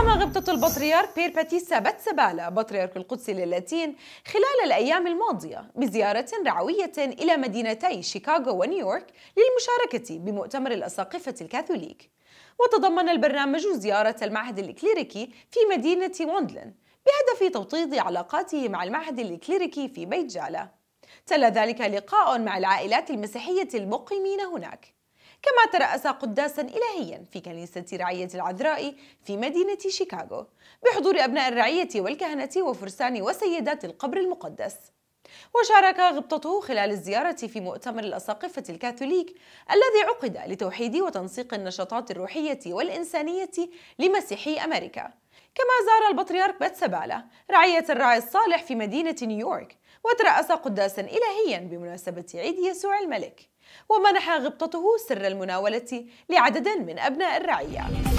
قام غبطة البطريرك بير باتيسا باتسابالا بطريرك القدس للاتين خلال الأيام الماضية بزيارة رعوية إلى مدينتي شيكاغو ونيويورك للمشاركة بمؤتمر الأساقفة الكاثوليك وتضمن البرنامج زيارة المعهد الإكليريكي في مدينة وندلن بهدف توطيد علاقاته مع المعهد الإكليريكي في بيت جالا تلا ذلك لقاء مع العائلات المسيحية المقيمين هناك كما ترأس قداسا إلهيا في كنيسة رعية العذراء في مدينة شيكاغو بحضور أبناء الرعية والكهنة وفرسان وسيدات القبر المقدس وشارك غبطته خلال الزيارة في مؤتمر الأساقفة الكاثوليك الذي عقد لتوحيد وتنسيق النشاطات الروحية والإنسانية لمسيحي أمريكا كما زار البطريرك باتسابالا رعية الراعي الصالح في مدينة نيويورك وترأس قداسا إلهيا بمناسبة عيد يسوع الملك ومنح غبطته سر المناولة لعدد من أبناء الرعية